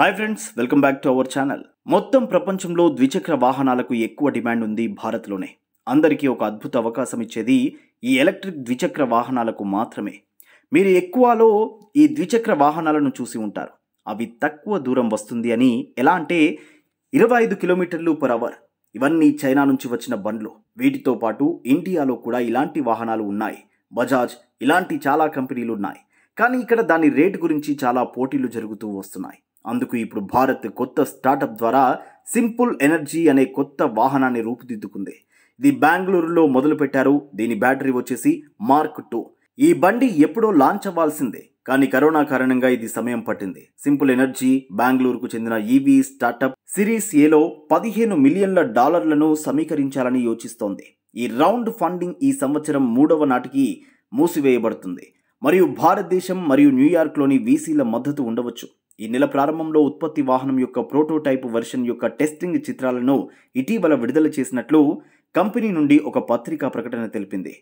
hi friends welcome back to our channel మొత్తం ప్రపంచంలో ద్విచక్ర వాహనాలకు ఎక్కువ డిమాండ్ ఉంది భారత్లోనే అందరికీ ఒక అద్భుత అవకాశం ఇచ్చేది ఈ ఎలక్ట్రిక్ ద్విచక్ర వాహనాలకు మాత్రమే మీరు ఎక్కువలో ఈ ద్విచక్ర వాహనాలను చూసి ఉంటారు అవి తక్కువ దూరం వస్తుంది అని ఎలా అంటే ఇరవై ఐదు కిలోమీటర్లు పర్ అవర్ ఇవన్నీ చైనా నుంచి వచ్చిన బండ్లు వీటితో పాటు ఇండియాలో కూడా ఇలాంటి వాహనాలు ఉన్నాయి బజాజ్ ఇలాంటి చాలా కంపెనీలు ఉన్నాయి కానీ ఇక్కడ దాని రేటు గురించి చాలా పోటీలు జరుగుతూ వస్తున్నాయి అందుకు ఇప్పుడు భారత్ కొత్త స్టార్టప్ ద్వారా సింపుల్ ఎనర్జీ అనే కొత్త వాహనాన్ని రూపుదిద్దుకుంది ఇది బెంగళూరులో మొదలుపెట్టారు దీని బ్యాటరీ వచ్చేసి మార్క్ టూ ఈ బండి ఎప్పుడో లాంచ్ అవ్వాల్సిందే కానీ కరోనా కారణంగా ఇది సమయం పట్టింది సింపుల్ ఎనర్జీ బెంగళూరుకు చెందిన ఈవీ e స్టార్టప్ సిరీస్ ఏలో పదిహేను మిలియన్ల డాలర్లను సమీకరించాలని యోచిస్తోంది ఈ రౌండ్ ఫండింగ్ ఈ సంవత్సరం మూడవ నాటికి మూసివేయబడుతుంది మరియు భారతదేశం మరియు న్యూయార్క్లోని వీసీల మద్దతు ఉండవచ్చు ఈ నెల ప్రారంభంలో ఉత్పత్తి వాహనం యొక్క ప్రోటోటైప్ వెర్షన్ యొక్క టెస్టింగ్ చిత్రాలను ఇటీవల విడుదల చేసినట్లు కంపెనీ నుండి ఒక పత్రికా ప్రకటన తెలిపింది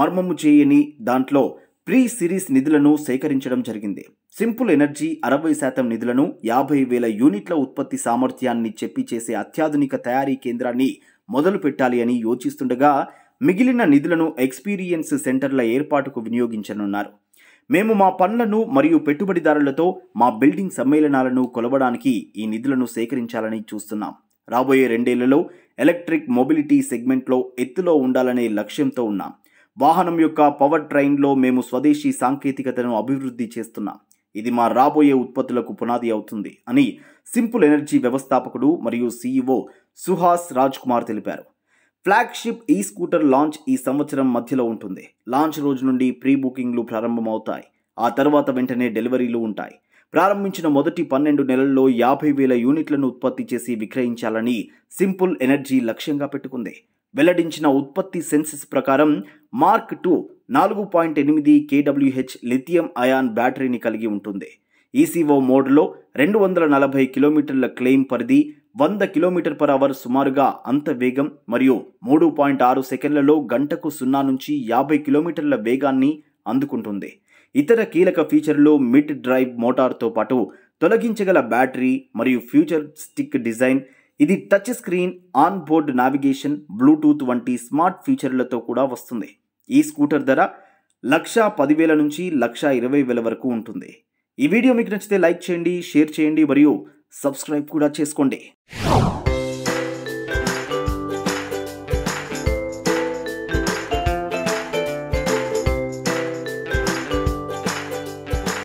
మర్మము చేయని దాంట్లో ప్రీ సిరీస్ నిధులను సేకరించడం జరిగింది సింపుల్ ఎనర్జీ అరవై శాతం నిధులను యాభై వేల యూనిట్ల ఉత్పత్తి సామర్థ్యాన్ని చెప్పి చేసే అత్యాధునిక తయారీ కేంద్రాన్ని మొదలు పెట్టాలి అని యోచిస్తుండగా మిగిలిన నిధులను ఎక్స్పీరియన్స్ సెంటర్ల ఏర్పాటుకు వినియోగించనున్నారు మేము మా పనులను మరియు పెట్టుబడిదారులతో మా బిల్డింగ్ సమ్మేళనాలను కొలవడానికి ఈ నిధులను సేకరించాలని చూస్తున్నాం రాబోయే రెండేళ్లలో ఎలక్ట్రిక్ మొబిలిటీ సెగ్మెంట్లో ఎత్తులో ఉండాలనే లక్ష్యంతో ఉన్నాం వాహనం యొక్క పవర్ ట్రైన్లో మేము స్వదేశీ సాంకేతికతను అభివృద్ధి చేస్తున్నాం ఇది మా రాబోయే ఉత్పత్తులకు పునాది అవుతుంది అని సింపుల్ ఎనర్జీ వ్యవస్థాపకుడు మరియు సీఈఓ సుహాస్ రాజ్ కుమార్ తెలిపారు ఫ్లాగ్షిప్ ఈ స్కూటర్ లాంచ్ ఈ సంవత్సరం మధ్యలో ఉంటుంది లాంచ్ రోజు నుండి ప్రీ బుకింగ్లు ప్రారంభమవుతాయి ఆ తర్వాత వెంటనే డెలివరీలు ఉంటాయి ప్రారంభించిన మొదటి పన్నెండు నెలల్లో యాభై వేల యూనిట్లను ఉత్పత్తి చేసి విక్రయించాలని సింపుల్ ఎనర్జీ లక్ష్యంగా పెట్టుకుంది వెల్లడించిన ఉత్పత్తి సెన్సెస్ ప్రకారం మార్క్ టూ నాలుగు పాయింట్ ఎనిమిది కేడబ్ల్యూహెచ్ లిథియం అయాన్ బ్యాటరీని కలిగి ఉంటుంది ఈసీఓ మోడ్లో రెండు వందల నలభై కిలోమీటర్ల క్లెయిమ్ పరిధి వంద కిలోమీటర్ పర్ అవర్ సుమారుగా అంత వేగం మరియు మూడు పాయింట్ ఆరు సెకండ్లలో గంటకు సున్నా నుంచి యాభై కిలోమీటర్ల వేగాన్ని అందుకుంటుంది ఇతర కీలక ఫీచర్లు మిడ్ డ్రైవ్ మోటార్తో పాటు తొలగించగల బ్యాటరీ మరియు ఫ్యూచర్ స్టిక్ డిజైన్ ఇది touch screen on board navigation Bluetooth వంటి స్మార్ట్ ఫీచర్లతో కూడా వస్తుంది ఈ స్కూటర్ ధర లక్ష పదివేల నుంచి లక్ష ఇరవై వేల వరకు ఉంటుంది ఈ వీడియో మీకు నచ్చితే లైక్ చేయండి షేర్ చేయండి మరియు సబ్స్క్రైబ్ కూడా చేసుకోండి